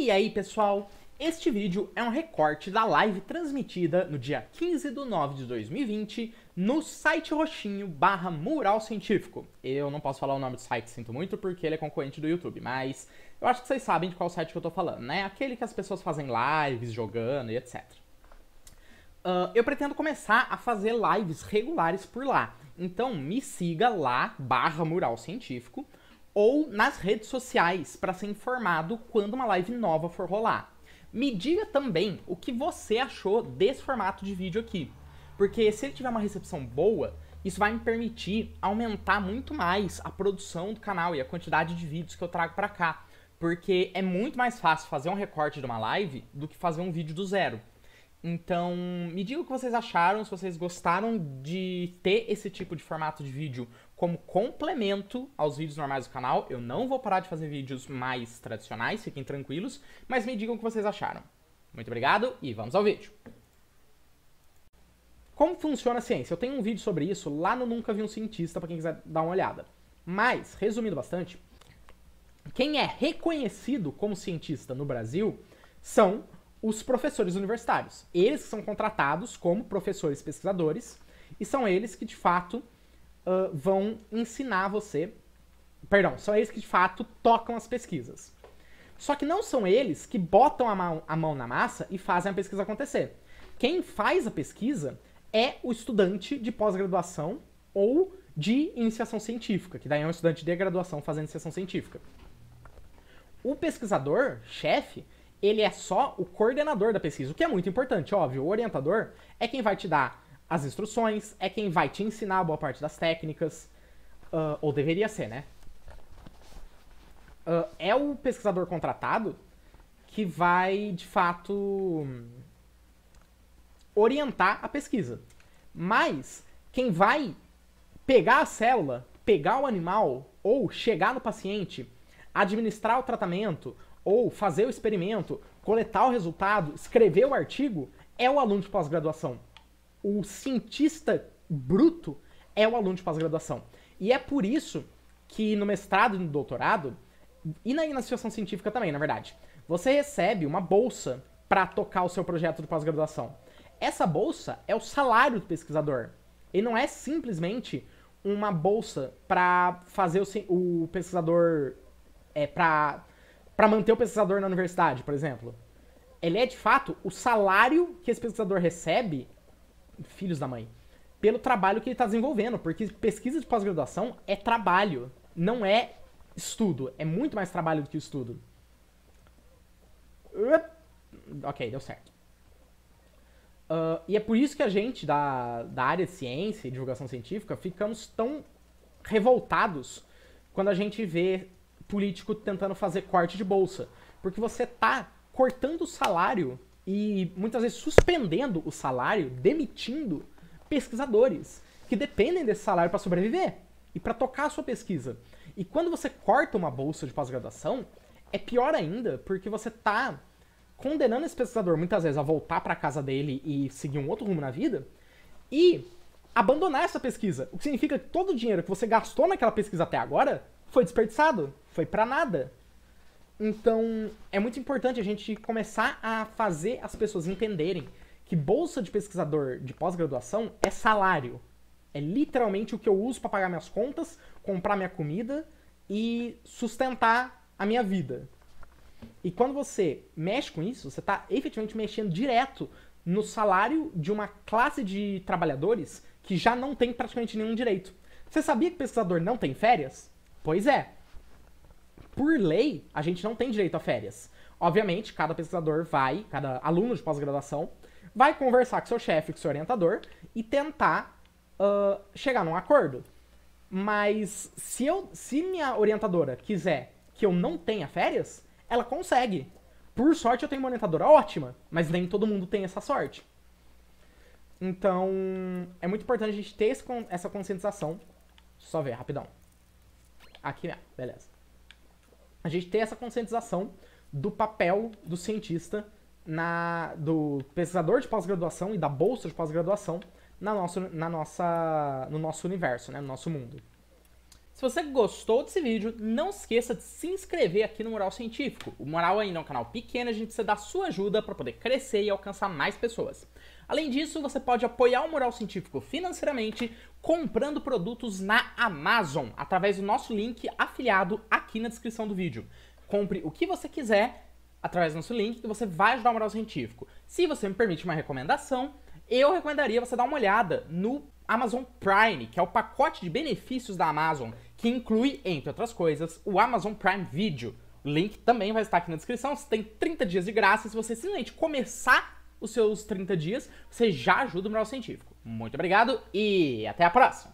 E aí pessoal, este vídeo é um recorte da live transmitida no dia 15 de nove de 2020 no site roxinho barra mural científico. Eu não posso falar o nome do site, sinto muito, porque ele é concorrente do YouTube, mas eu acho que vocês sabem de qual site que eu tô falando, né? Aquele que as pessoas fazem lives, jogando e etc. Uh, ah, eu pretendo começar a fazer lives regulares por lá, então me siga lá, barra mural científico, ou nas redes sociais para ser informado quando uma live nova for rolar. Me diga também o que você achou desse formato de vídeo aqui, porque se ele tiver uma recepção boa, isso vai me permitir aumentar muito mais a produção do canal e a quantidade de vídeos que eu trago para cá, porque é muito mais fácil fazer um recorte de uma live do que fazer um vídeo do zero. Então, me diga o que vocês acharam, se vocês gostaram de ter esse tipo de formato de vídeo como complemento aos vídeos normais do canal. Eu não vou parar de fazer vídeos mais tradicionais, fiquem tranquilos, mas me digam o que vocês acharam. Muito obrigado e vamos ao vídeo. Como funciona a ciência? Eu tenho um vídeo sobre isso lá no Nunca Vi um Cientista, para quem quiser dar uma olhada. Mas, resumindo bastante, quem é reconhecido como cientista no Brasil são os professores universitários. Eles são contratados como professores pesquisadores e são eles que de fato uh, vão ensinar você. Perdão, são eles que de fato tocam as pesquisas. Só que não são eles que botam a mão, a mão na massa e fazem a pesquisa acontecer. Quem faz a pesquisa é o estudante de pós-graduação ou de iniciação científica, que daí é um estudante de graduação fazendo iniciação científica. O pesquisador, chefe, ele é só o coordenador da pesquisa, o que é muito importante, óbvio. O orientador é quem vai te dar as instruções, é quem vai te ensinar boa parte das técnicas, uh, ou deveria ser, né? Uh, é o pesquisador contratado que vai, de fato, orientar a pesquisa. Mas quem vai pegar a célula, pegar o animal, ou chegar no paciente, administrar o tratamento, ou fazer o experimento, coletar o resultado, escrever o artigo, é o aluno de pós-graduação. O cientista bruto é o aluno de pós-graduação. E é por isso que no mestrado e no doutorado, e na, iniciação científica também, na verdade, você recebe uma bolsa para tocar o seu projeto de pós-graduação. Essa bolsa é o salário do pesquisador. E não é simplesmente uma bolsa para fazer o, o pesquisador é, para para manter o pesquisador na universidade, por exemplo, ele é de fato o salário que esse pesquisador recebe, filhos da mãe, pelo trabalho que ele está desenvolvendo, porque pesquisa de pós-graduação é trabalho, não é estudo, é muito mais trabalho do que estudo. Ok, deu certo. Uh, e é por isso que a gente da, da área de ciência e divulgação científica ficamos tão revoltados quando a gente vê político tentando fazer corte de bolsa. Porque você tá cortando o salário e muitas vezes suspendendo o salário, demitindo pesquisadores que dependem desse salário para sobreviver e para tocar a sua pesquisa. E quando você corta uma bolsa de pós-graduação, é pior ainda, porque você tá condenando esse pesquisador muitas vezes a voltar para casa dele e seguir um outro rumo na vida e abandonar essa pesquisa, o que significa que todo o dinheiro que você gastou naquela pesquisa até agora foi desperdiçado foi para nada. Então, é muito importante a gente começar a fazer as pessoas entenderem que bolsa de pesquisador de pós-graduação é salário. É literalmente o que eu uso para pagar minhas contas, comprar minha comida e sustentar a minha vida. E quando você mexe com isso, você está efetivamente mexendo direto no salário de uma classe de trabalhadores que já não tem praticamente nenhum direito. Você sabia que pesquisador não tem férias? Pois é por lei, a gente não tem direito a férias. Obviamente, cada pesquisador vai, cada aluno de pós-graduação, vai conversar com seu chefe, com seu orientador e tentar uh, chegar num acordo. Mas se, eu, se minha orientadora quiser que eu não tenha férias, ela consegue. Por sorte, eu tenho uma orientadora ótima, mas nem todo mundo tem essa sorte. Então, é muito importante a gente ter esse, essa conscientização. Deixa eu só ver, rapidão. Aqui beleza a gente tem essa conscientização do papel do cientista, na, do pesquisador de pós-graduação e da bolsa de pós-graduação na nossa, na nossa, no nosso universo, né, no nosso mundo. Se você gostou desse vídeo, não esqueça de se inscrever aqui no Mural Científico. O Mural ainda é um canal pequeno, a gente precisa da sua ajuda para poder crescer e alcançar mais pessoas. Além disso, você pode apoiar o Mural Científico financeiramente comprando produtos na Amazon através do nosso link afiliado aqui na descrição do vídeo. Compre o que você quiser através do nosso link que você vai ajudar o Mural Científico. Se você me permite uma recomendação, eu recomendaria você dar uma olhada no Amazon Prime, que é o pacote de benefícios da Amazon, que inclui, entre outras coisas, o Amazon Prime Video. O link também vai estar aqui na descrição. Você tem 30 dias de graça. Se você simplesmente começar os seus 30 dias, você já ajuda o Mural Científico. Muito obrigado e até a próxima!